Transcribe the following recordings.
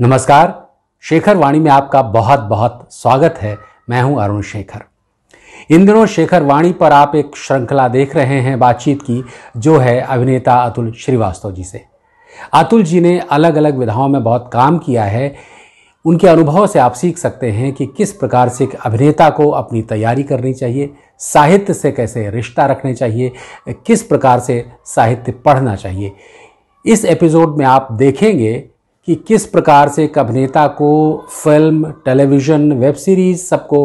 नमस्कार शेखर वाणी में आपका बहुत बहुत स्वागत है मैं हूं अरुण शेखर इन दिनों शेखर वाणी पर आप एक श्रृंखला देख रहे हैं बातचीत की जो है अभिनेता अतुल श्रीवास्तव जी से अतुल जी ने अलग अलग विधाओं में बहुत काम किया है उनके अनुभव से आप सीख सकते हैं कि किस प्रकार से एक अभिनेता को अपनी तैयारी करनी चाहिए साहित्य से कैसे रिश्ता रखने चाहिए किस प्रकार से साहित्य पढ़ना चाहिए इस एपिसोड में आप देखेंगे कि किस प्रकार से एक अभिनेता को फिल्म टेलीविज़न वेब सीरीज़ सबको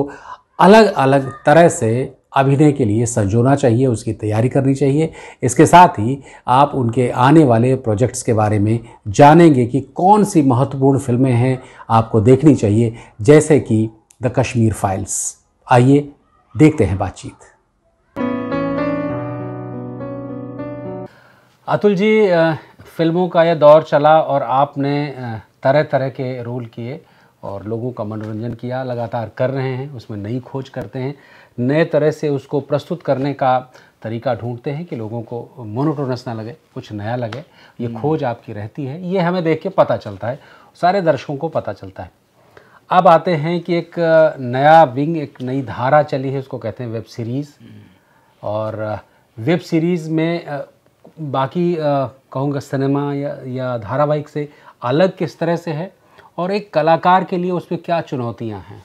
अलग अलग तरह से अभिनय के लिए संजोना चाहिए उसकी तैयारी करनी चाहिए इसके साथ ही आप उनके आने वाले प्रोजेक्ट्स के बारे में जानेंगे कि कौन सी महत्वपूर्ण फिल्में हैं आपको देखनी चाहिए जैसे कि द कश्मीर फाइल्स आइए देखते हैं बातचीत अतुल जी फिल्मों का यह दौर चला और आपने तरह तरह के रोल किए और लोगों का मनोरंजन किया लगातार कर रहे हैं उसमें नई खोज करते हैं नए तरह से उसको प्रस्तुत करने का तरीका ढूंढते हैं कि लोगों को मोनोटोनस ना लगे कुछ नया लगे ये हम्म। खोज आपकी रहती है ये हमें देख के पता चलता है सारे दर्शकों को पता चलता है अब आते हैं कि एक नया विंग एक नई धारा चली है उसको कहते हैं वेब सीरीज़ हम्म। और वेब सीरीज़ में बाकी कहूँगा सिनेमा या या धारावाहिक से अलग किस तरह से है और एक कलाकार के लिए उसमें क्या चुनौतियाँ हैं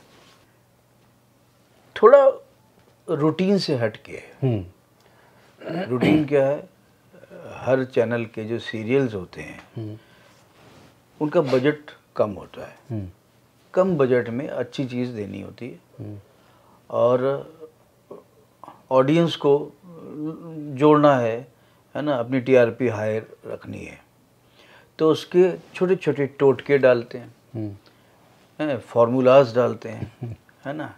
थोड़ा रूटीन से हट के हम्म। रूटीन क्या है हर चैनल के जो सीरियल्स होते हैं हम्म। उनका बजट कम होता है हम्म। कम बजट में अच्छी चीज़ देनी होती है और ऑडियंस को जोड़ना है है ना अपनी टीआरपी हायर रखनी है तो उसके छोटे छोटे टोटके डालते हैं हम्म। है, फार्मूलाज डालते हैं है ना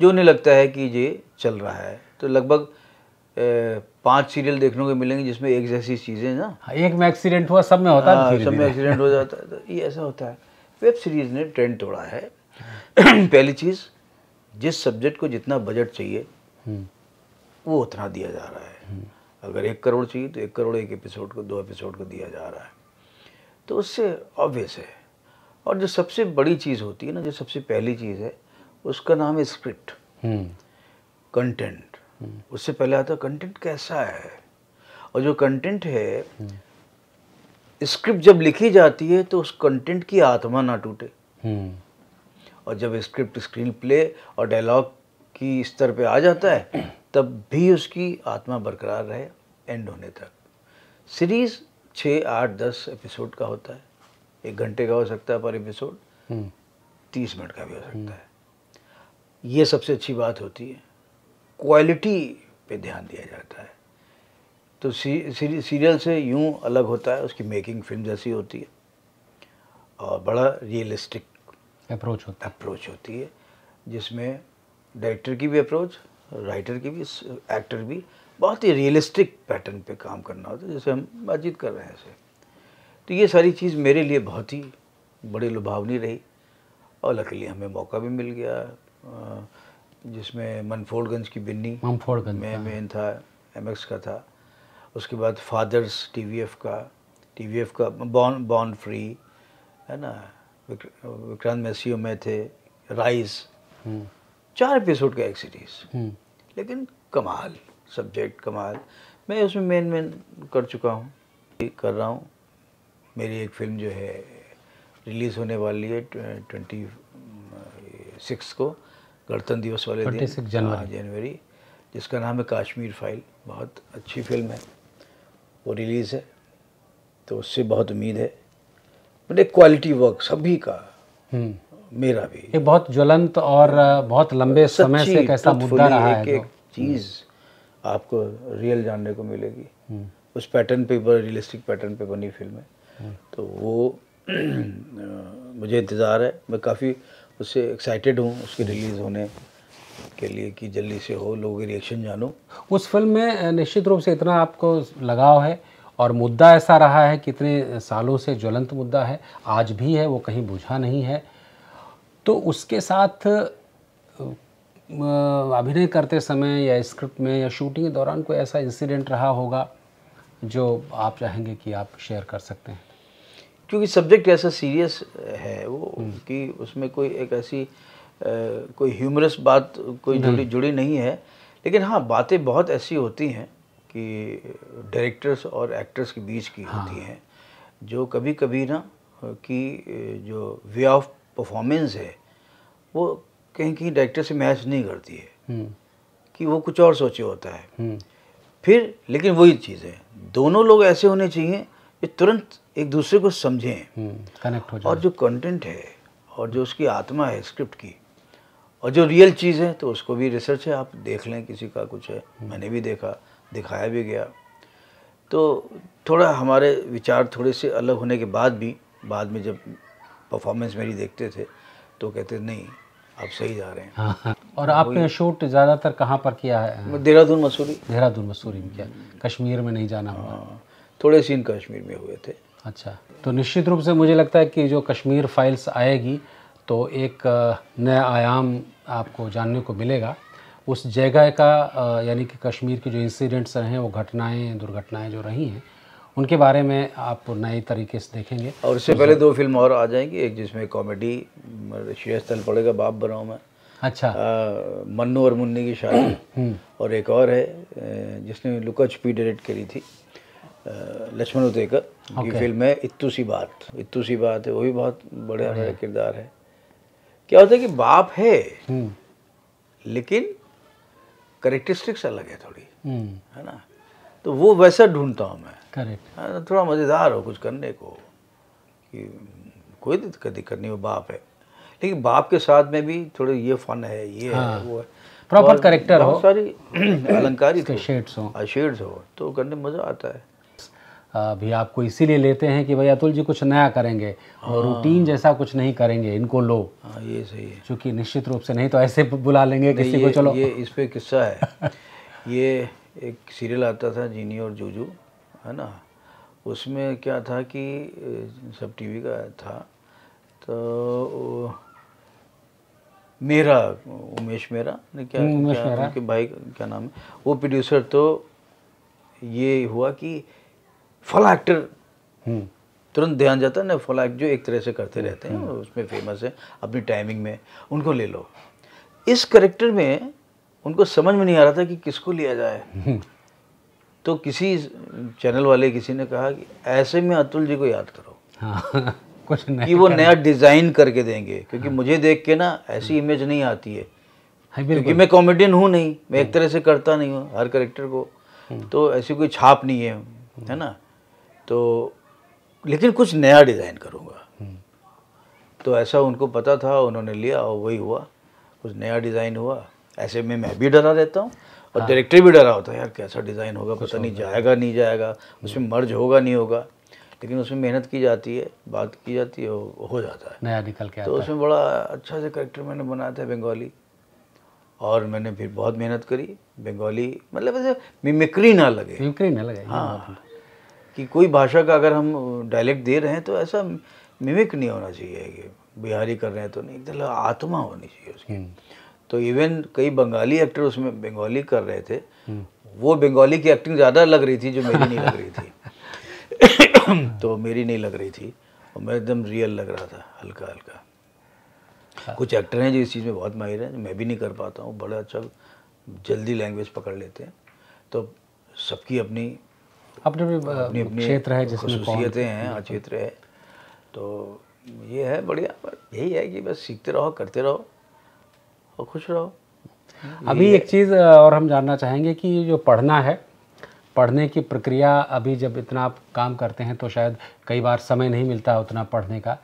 जो उन्हें लगता है कि ये चल रहा है तो लगभग पांच सीरियल देखने को मिलेंगे जिसमें एक जैसी चीज़ें ना हाँ, एक में एक्सीडेंट हुआ सब में होता है हाँ, सब में एक्सीडेंट हो जाता है तो ये ऐसा होता है वेब सीरीज़ ने ट्रेंड तोड़ा है पहली चीज़ जिस सब्जेक्ट को जितना बजट चाहिए हम्म। वो उतना दिया जा रहा है हम्म। अगर एक करोड़ चाहिए तो एक करोड़ एक एपिसोड को दो एपिसोड को दिया जा रहा है तो उससे ऑब्वियस है और जो सबसे बड़ी चीज़ होती है ना जो सबसे पहली चीज़ है उसका नाम है स्क्रिप्ट हम्म। हम्म। कंटेंट उससे पहले आता कंटेंट कैसा है और जो कंटेंट है स्क्रिप्ट हम्म। जब लिखी जाती है तो उस कंटेंट की आत्मा ना टूटे और जब स्क्रिप्ट स्क्रीन प्ले और डायलॉग की स्तर पे आ जाता है तब भी उसकी आत्मा बरकरार रहे एंड होने तक सीरीज़ छः आठ दस एपिसोड का होता है एक घंटे का हो सकता है पर एपिसोड हम्म। तीस मिनट का भी हो सकता है ये सबसे अच्छी बात होती है क्वालिटी पे ध्यान दिया जाता है तो सी, सी, सीरियल से यूँ अलग होता है उसकी मेकिंग फिल्म जैसी होती है और बड़ा रियलिस्टिक अप्रोच होता अप्रोच होती है जिसमें डायरेक्टर की भी अप्रोच राइटर की भी एक्टर भी बहुत ही रियलिस्टिक पैटर्न पे काम करना होता है जैसे हम बातचीत कर रहे हैं ऐसे तो ये सारी चीज़ मेरे लिए बहुत ही बड़ी लुभावनी रही और लकीली हमें मौका भी मिल गया जिसमें मनफोड़गंज की बिन्नी मनफोड़गंज में मेन था एम का था उसके बाद फादर्स एफ का एफ का बॉन बॉन फ्री है ना विक्रांत मैसी में थे राइस हम्म। चार एपिसोड का एक सीरीज लेकिन कमाल सब्जेक्ट कमाल मैं उसमें मेन मेन कर चुका हूँ कर रहा हूँ मेरी एक फिल्म जो है रिलीज़ होने वाली है ट्वेंटी सिक्स को गणतंत्र दिवस वाले दिन जनवरी हाँ, जनवरी जिसका नाम है काश्मीर फाइल बहुत अच्छी फिल्म है वो रिलीज़ है तो उससे बहुत उम्मीद है मतलब क्वालिटी वर्क सभी का हम्म। मेरा भी ये बहुत ज्वलंत और बहुत लंबे समय से कैसा मुद्दा रहा एक है एक चीज़ आपको रियल जानने को मिलेगी हम्म। उस पैटर्न पे रियलिस्टिक पैटर्न पे बनी फिल्म है हम्म। तो वो मुझे इंतज़ार है मैं काफ़ी उससे एक्साइटेड हूँ उसके रिलीज़ होने के लिए कि जल्दी से हो लोगों के रिएक्शन जानो उस फिल्म में निश्चित रूप से इतना आपको लगाव है और मुद्दा ऐसा रहा है कितने सालों से ज्वलंत मुद्दा है आज भी है वो कहीं बुझा नहीं है तो उसके साथ अभिनय करते समय या स्क्रिप्ट में या शूटिंग के दौरान कोई ऐसा इंसिडेंट रहा होगा जो आप चाहेंगे कि आप शेयर कर सकते हैं क्योंकि सब्जेक्ट ऐसा सीरियस है वो हम्म। कि उसमें कोई एक ऐसी आ, कोई ह्यूमरस बात कोई जुड़ी हम्म। जुड़ी नहीं है लेकिन हाँ बातें बहुत ऐसी होती हैं कि डायरेक्टर्स और एक्टर्स के बीच की हाँ। होती हैं जो कभी कभी ना कि जो वे ऑफ परफॉर्मेंस है वो कहीं कहीं डायरेक्टर से मैच नहीं करती है हम्म। कि वो कुछ और सोचे होता है हम्म। फिर लेकिन वही चीज़ है दोनों लोग ऐसे होने चाहिए जो तुरंत एक दूसरे को समझें कनेक्ट हम्म, हो जाए और जो कंटेंट है और जो उसकी आत्मा है स्क्रिप्ट की और जो रियल चीज़ है तो उसको भी रिसर्च है आप देख लें किसी का कुछ है मैंने भी देखा दिखाया भी गया तो थोड़ा हमारे विचार थोड़े से अलग होने के बाद भी बाद में जब परफॉर्मेंस मेरी देखते थे तो कहते नहीं आप सही जा रहे हैं हाँ, हाँ। और आपने शूट ज़्यादातर कहाँ पर किया है देहरादून मसूरी देहरादून मसूरी में किया कश्मीर में नहीं जाना हुआ हाँ, थोड़े सीन कश्मीर में हुए थे अच्छा तो निश्चित रूप से मुझे लगता है कि जो कश्मीर फाइल्स आएगी तो एक नया आयाम आपको जानने को मिलेगा उस जगह का यानी कि कश्मीर के जो इंसिडेंट्स रहे हैं वो घटनाएं दुर्घटनाएं जो रही हैं उनके बारे में आप नए तरीके से देखेंगे और इससे पहले दो फिल्म और आ जाएंगी एक जिसमें कॉमेडी श्रेयस्थल पड़ेगा बाप बनाऊ मैं अच्छा मन्नू और मुन्नी की शादी हम्म। और एक और है जिसने लुका छुपी डायरेक्ट करी थी लक्ष्मण उतेकर की फिल्म है इत्तू सी बात इत्तू सी बात है वो भी बहुत बड़े हमारा किरदार है क्या होता है कि बाप है हम्म। लेकिन करेक्टरिस्टिक्स अलग है थोड़ी हम्म। है ना तो वो वैसा ढूंढता हूँ मैं करेक्ट हाँ, थोड़ा मज़ेदार हो कुछ करने को कि कोई दिक्कत दिक्कत नहीं वो बाप है लेकिन बाप के साथ में भी थोड़े ये फन है ये हाँ। है वो है प्रॉपर करेक्टर हो सारी अलंकारी शेड्स तो- हो शेड्स हाँ, हो तो करने मज़ा आता है अभी आपको इसीलिए लेते हैं कि भाई अतुल जी कुछ नया करेंगे और रूटीन हाँ। जैसा कुछ नहीं करेंगे इनको लो आ, ये सही है क्योंकि निश्चित रूप से नहीं तो ऐसे बुला लेंगे किसी को चलो ये इस पर किस्सा है ये एक सीरियल आता था जीनी और जोजू है ना उसमें क्या था कि सब टीवी का था तो मेरा उमेश मेरा ने क्या, हम्म, उमेश क्या मेरा। उनके भाई क्या नाम है वो प्रोड्यूसर तो ये हुआ कि फला एक्टर हम्म। तुरंत ध्यान जाता है ना फला जो एक तरह से करते हम्म, रहते हैं उसमें फेमस है अपनी टाइमिंग में उनको ले लो इस करेक्टर में उनको समझ में नहीं आ रहा था कि किसको लिया जाए हम्म। तो किसी चैनल वाले किसी ने कहा कि ऐसे में अतुल जी को याद करो हाँ, कुछ नहीं कि वो नया डिज़ाइन करके देंगे क्योंकि हाँ, मुझे देख के ना ऐसी इमेज हाँ। नहीं आती है हाँ, क्योंकि मैं कॉमेडियन हूँ नहीं मैं एक हाँ। तरह से करता नहीं हूँ हर करेक्टर को तो ऐसी कोई छाप नहीं है है ना तो लेकिन कुछ नया डिज़ाइन करूँगा तो ऐसा उनको पता था उन्होंने लिया और वही हुआ कुछ नया डिज़ाइन हुआ ऐसे में मैं भी डरा रहता हूँ और डायरेक्टर हाँ। भी डरा होता है यार कैसा डिज़ाइन होगा पता नहीं जाएगा नहीं जाएगा उसमें मर्ज होगा नहीं होगा लेकिन उसमें मेहनत की जाती है बात की जाती है हो जाता है नया निकल के तो उसमें बड़ा अच्छा से करेक्टर मैंने बनाया था बंगाली और मैंने फिर बहुत मेहनत करी बंगाली मतलब ऐसे मिमिक्री ना लगे मिमिक्री ना लगे हाँ कि कोई भाषा का अगर हम डायलेक्ट दे रहे हैं तो ऐसा मिमिक नहीं होना चाहिए कि बिहारी कर रहे हैं तो नहीं एकदम मतलब आत्मा होनी चाहिए उसकी हम्म। तो इवन कई बंगाली एक्टर उसमें बंगाली कर रहे थे हम्म। वो बंगाली की एक्टिंग ज़्यादा लग रही थी जो मेरी नहीं लग रही थी तो मेरी नहीं लग रही थी और मैं एकदम रियल लग रहा था हल्का हल्का हाँ। कुछ एक्टर हैं जो इस चीज़ में बहुत माहिर हैं मैं भी नहीं कर पाता हूँ बड़ा अच्छा जल्दी लैंग्वेज पकड़ लेते हैं तो सबकी अपनी अपने अपने अपने क्षेत्र है जिसमें हैं क्षेत्र हम्म। है तो ये है बढ़िया यही है कि बस सीखते रहो करते रहो और खुश रहो अभी एक चीज़ और हम जानना चाहेंगे कि जो पढ़ना है पढ़ने की प्रक्रिया अभी जब इतना आप काम करते हैं तो शायद कई बार समय नहीं मिलता उतना पढ़ने का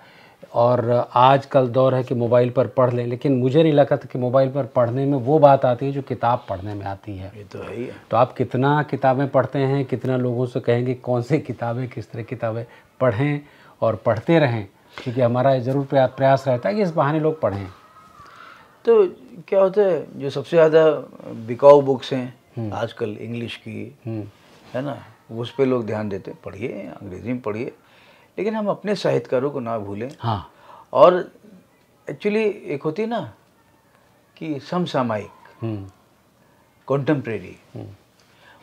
और आज कल दौर है कि मोबाइल पर पढ़ लें लेकिन मुझे नहीं लगता था कि मोबाइल पर पढ़ने में वो बात आती है जो किताब पढ़ने में आती है ये तो है ही तो आप कितना किताबें पढ़ते हैं कितना लोगों से कहेंगे कौन सी किताबें किस तरह किताबें पढ़ें और पढ़ते रहें क्योंकि हमारा ज़रूर प्रयास रहता है कि इस बहाने लोग पढ़ें तो क्या होता है जो सबसे ज़्यादा बिकाऊ बुक्स हैं हम्म। आजकल इंग्लिश की हम्म। है ना उस पर लोग ध्यान देते हैं पढ़िए अंग्रेजी में पढ़िए लेकिन हम अपने साहित्यकारों को ना भूलें हाँ और एक्चुअली एक होती ना कि समसामायिक कॉन्टेम्प्रेरी हम्म।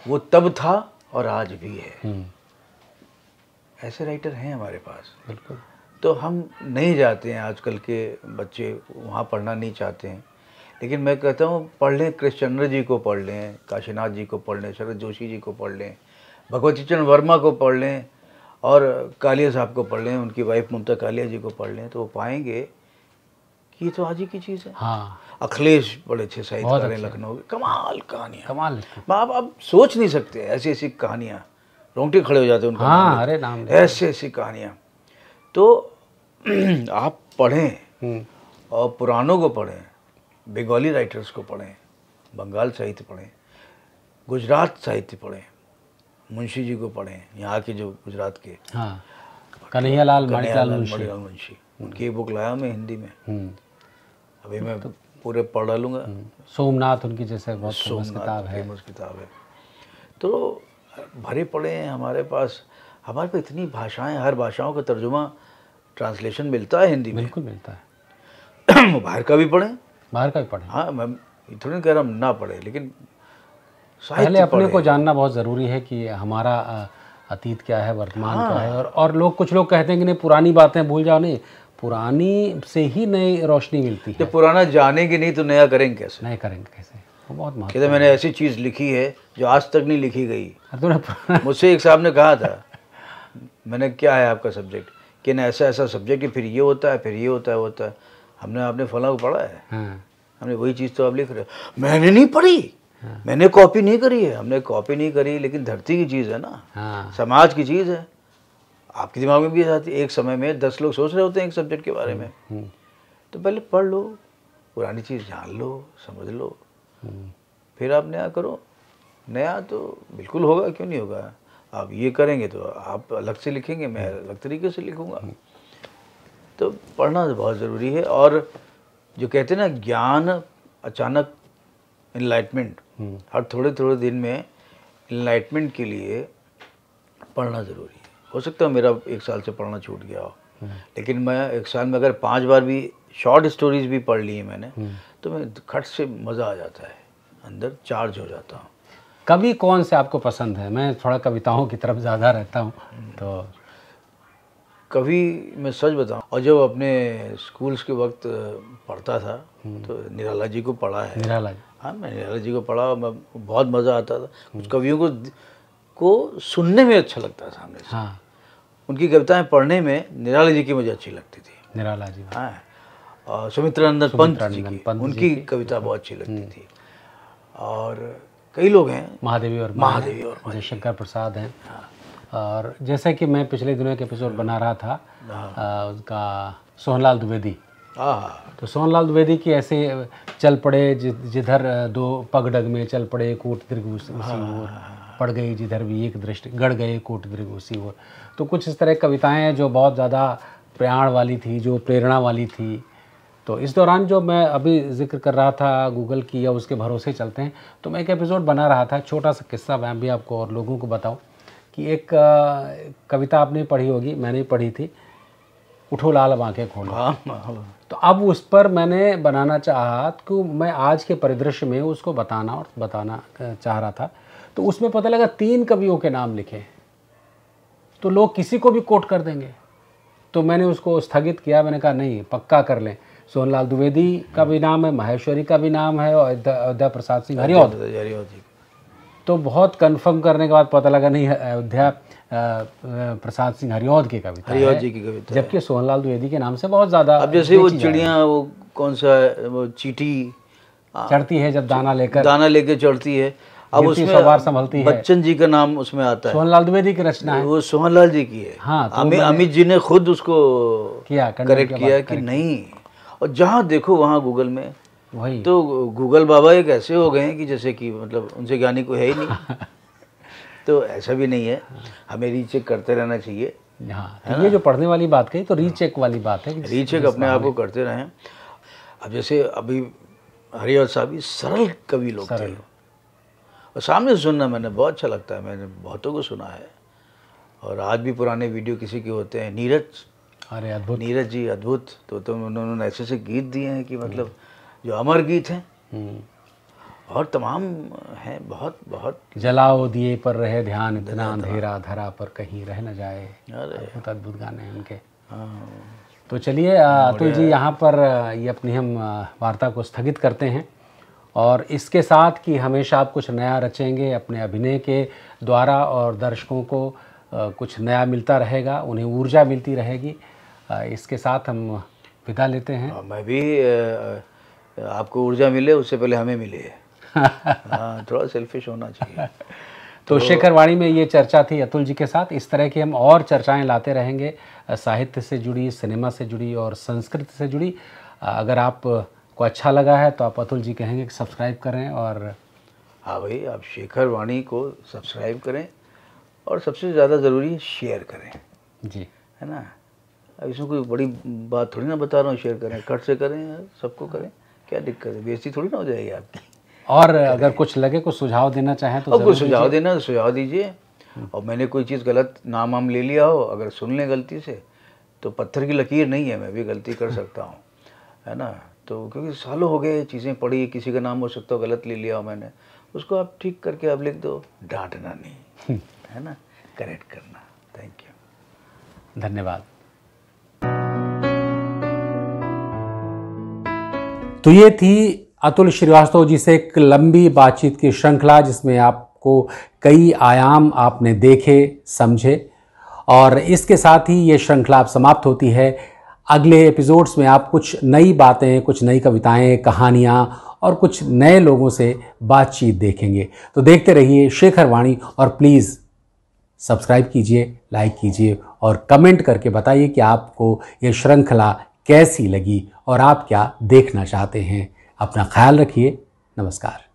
वो तब था और आज भी है ऐसे राइटर हैं हमारे पास बिल्कुल तो हम नहीं जाते हैं आजकल के बच्चे वहाँ पढ़ना नहीं चाहते हैं लेकिन मैं कहता हूँ पढ़ लें कृष्णचंद्र जी को पढ़ लें काशीनाथ जी को पढ़ लें शरद जोशी जी को पढ़ लें भगवती चंद्र वर्मा को पढ़ लें और कालिया साहब को पढ़ लें उनकी वाइफ ममता कालिया जी को पढ़ लें तो वो पाएंगे कि ये तो आज ही की चीज़ है हाँ अखिलेश बड़े अच्छे साहित्य हैं लखनऊ के कमाल कहानियाँ कमाल आप अब सोच नहीं सकते ऐसी ऐसी कहानियाँ रोंगटे खड़े हो जाते हैं उनका हाँ, अरे नाम ऐसी ऐसी कहानियाँ तो आप पढ़ें हम्म। और पुरानों को पढ़ें बंगाली राइटर्स को पढ़ें बंगाल साहित्य पढ़ें गुजरात साहित्य पढ़ें मुंशी जी को पढ़ें यहाँ के जो गुजरात के हाँ कन्हैयालाल माणिकलाल मुंशी हम्म। उनकी एक बुक लाया मैं हिंदी में हम्म। अभी मैं तो, पूरे पढ़ लूँगा सोमनाथ उनकी जैसे बहुत फेमस किताब है फेमस किताब है तो भरे पड़े हैं हमारे पास हमारे पास इतनी भाषाएं हर भाषाओं का तर्जुमा ट्रांसलेशन मिलता है हिंदी में बिल्कुल मिलता है बाहर का भी पढ़ें बाहर का भी पढ़ें हाँ मैं थोड़ी कह रहा हूँ ना पढ़े लेकिन पहले अपने को जानना बहुत ज़रूरी है कि हमारा अतीत क्या है वर्तमान हाँ। क्या है हाँ। और और लोग कुछ लोग कहते हैं कि नहीं पुरानी बातें भूल जाओ नहीं पुरानी से ही नई रोशनी मिलती तो है पुराना जानेंगे नहीं तो नया करेंगे कैसे नया करेंगे कैसे बहुत तो महत्व कहते मैंने ऐसी चीज़ लिखी है जो आज तक नहीं लिखी गई तो मुझसे एक साहब ने कहा था मैंने क्या है आपका सब्जेक्ट कि ना ऐसा ऐसा सब्जेक्ट है फिर ये होता है फिर ये होता है होता है हमने आपने फला को पढ़ा है हाँ। हमने वही चीज़ तो आप लिख रहे हो मैंने नहीं पढ़ी हाँ। मैंने कॉपी नहीं करी है हमने कॉपी नहीं करी लेकिन धरती की चीज़ है ना हाँ। समाज की चीज़ है आपके दिमाग में भी आती एक समय में दस लोग सोच रहे होते हैं एक सब्जेक्ट के बारे में हम्म, हम्म। तो पहले पढ़ लो पुरानी चीज़ जान लो समझ लो हम्म। फिर आप नया करो नया तो बिल्कुल होगा क्यों नहीं होगा आप ये करेंगे तो आप अलग से लिखेंगे मैं अलग तरीके से लिखूँगा तो पढ़ना बहुत ज़रूरी है और जो कहते हैं ना ज्ञान अचानक इनलाइटमेंट हम्म। हर थोड़े थोड़े दिन में इनलाइटमेंट के लिए पढ़ना ज़रूरी है हो सकता है मेरा एक साल से पढ़ना छूट गया हो हम्म। लेकिन मैं एक साल में अगर पांच बार भी शॉर्ट स्टोरीज भी पढ़ ली है मैंने हम्म। तो मैं खट से मज़ा आ जाता है अंदर चार्ज हो जाता हूँ कवि कौन से आपको पसंद है मैं थोड़ा कविताओं की तरफ ज़्यादा रहता हूँ तो कवि मैं सच बताऊँ और जब अपने स्कूल्स के वक्त पढ़ता था हम्म। तो निराला जी को पढ़ा है निराला जी हाँ मैं निराला जी को पढ़ा और मैं बहुत मज़ा आता था हम्म। कुछ कवियों को को सुनने में अच्छा लगता था सामने से हाँ। उनकी कविताएं पढ़ने में निराला जी की मुझे अच्छी लगती थी निराला जी हाँ और सुमित्रानंदन पंत जी की उनकी कविता बहुत अच्छी लगती हम्म। थी और कई लोग हैं महादेवी और महादेवी और जय शंकर प्रसाद हैं और जैसे कि मैं पिछले दिनों एक एपिसोड बना रहा था हाँ। उसका सोहनलाल द्विवेदी हाँ। तो सोहनलाल द्विवेदी की ऐसे चल पड़े जिधर दो पगडग में चल पड़े कोट त्रिगुसी हाँ। ओर पड़ गई जिधर भी एक दृष्टि गढ़ गए कोट त्रिगुसी ओर तो कुछ इस तरह कविताएं जो बहुत ज़्यादा प्रयाण वाली थी जो प्रेरणा वाली थी तो इस दौरान जो मैं अभी जिक्र कर रहा था गूगल की या उसके भरोसे चलते हैं तो मैं एक एपिसोड बना रहा था छोटा सा किस्सा मैं भी आपको और लोगों को बताऊं कि एक कविता आपने पढ़ी होगी मैंने पढ़ी थी उठो लाल बाँखें खोलो तो अब उस पर मैंने बनाना चाहा कि मैं आज के परिदृश्य में उसको बताना और बताना चाह रहा था तो उसमें पता लगा तीन कवियों के नाम लिखे तो लोग किसी को भी कोट कर देंगे तो मैंने उसको स्थगित किया मैंने कहा नहीं पक्का कर लें सोनलाल द्विवेदी का भी नाम है माहेश्वरी का भी नाम है और अयोध्या प्रसाद सिंह हरिओद तो बहुत कंफर्म करने के बाद पता लगा नहीं अयोध्या प्रसाद सिंह हरिओद की कविता हरिओद जी की कविता जबकि सोनलाल द्विवेदी के नाम से बहुत ज़्यादा अब जैसे वो चिड़िया वो कौन सा वो चीटी चढ़ती है जब दाना लेकर दाना लेकर चढ़ती है अब उसमें संभलती है बच्चन जी का नाम उसमें आता है सोहनलाल द्विवेदी की रचना है वो सोहनलाल जी की है हाँ तो अमित जी ने खुद उसको किया करेक्ट किया कि नहीं और जहाँ देखो वहाँ गूगल में वही तो गूगल बाबा एक ऐसे हो गए हैं कि जैसे कि मतलब उनसे ज्ञानी कोई है ही नहीं तो ऐसा भी नहीं है हमें रीचेक करते रहना चाहिए हाँ ये जो पढ़ने वाली बात कही तो रीचेक वाली बात है रीचेक अपने आप को करते रहें अब जैसे अभी हरिहर साहब ही सरल कवि लोग थे और सामने सुनना मैंने बहुत अच्छा लगता है मैंने बहुतों को सुना है और आज भी पुराने वीडियो किसी के होते हैं नीरज अरे अद्भुत नीरज जी अद्भुत तो तो उन्होंने ऐसे ऐसे गीत दिए हैं कि मतलब जो अमर गीत हैं हम्म। और तमाम हैं बहुत बहुत जलाओ दिए पर रहे ध्यान इतना अंधेरा धरा पर कहीं रह न जाए बहुत अद्भुत गाने हैं उनके हाँ। तो चलिए अतुल जी यहाँ पर ये अपनी हम वार्ता को स्थगित करते हैं और इसके साथ कि हमेशा आप कुछ नया रचेंगे अपने अभिनय के द्वारा और दर्शकों को कुछ नया मिलता रहेगा उन्हें ऊर्जा मिलती रहेगी इसके साथ हम विदा लेते हैं हाँ, मैं भी आपको ऊर्जा मिले उससे पहले हमें मिले हाँ थोड़ा सेल्फिश होना चाहिए तो, तो शेखर वाणी में ये चर्चा थी अतुल जी के साथ इस तरह की हम और चर्चाएं लाते रहेंगे साहित्य से जुड़ी सिनेमा से जुड़ी और संस्कृति से जुड़ी अगर आप को अच्छा लगा है तो आप अतुल जी कहेंगे कि सब्सक्राइब करें और हाँ भाई आप शेखर वाणी को सब्सक्राइब करें और सबसे ज़्यादा ज़रूरी शेयर करें जी है ना इसमें कोई बड़ी बात थोड़ी ना बता रहा हूँ शेयर करें कट से करें सबको हाँ। करें क्या दिक्कत है बेजती थोड़ी ना हो जाएगी आपकी और अगर कुछ लगे कुछ सुझाव देना चाहें तो कुछ सुझाव देना तो सुझाव दीजिए हम्म। और मैंने कोई चीज़ गलत नाम वाम ले लिया हो अगर सुन लें गलती से तो पत्थर की लकीर नहीं है मैं भी गलती कर हम्म। सकता हूँ है ना तो क्योंकि सालों हो गए चीज़ें पड़ी किसी का नाम हो सकता हो गलत ले लिया हो मैंने उसको आप ठीक करके आप लिख दो डांटना नहीं हम्म। है ना करेक्ट करना थैंक यू धन्यवाद तो ये थी अतुल श्रीवास्तव जी से एक लंबी बातचीत की श्रृंखला जिसमें आपको कई आयाम आपने देखे समझे और इसके साथ ही ये श्रृंखला आप समाप्त होती है अगले एपिसोड्स में आप कुछ नई बातें कुछ नई कविताएं कहानियाँ और कुछ नए लोगों से बातचीत देखेंगे तो देखते रहिए शेखर वाणी और प्लीज़ सब्सक्राइब कीजिए लाइक कीजिए और कमेंट करके बताइए कि आपको ये श्रृंखला कैसी लगी और आप क्या देखना चाहते हैं अपना ख्याल रखिए नमस्कार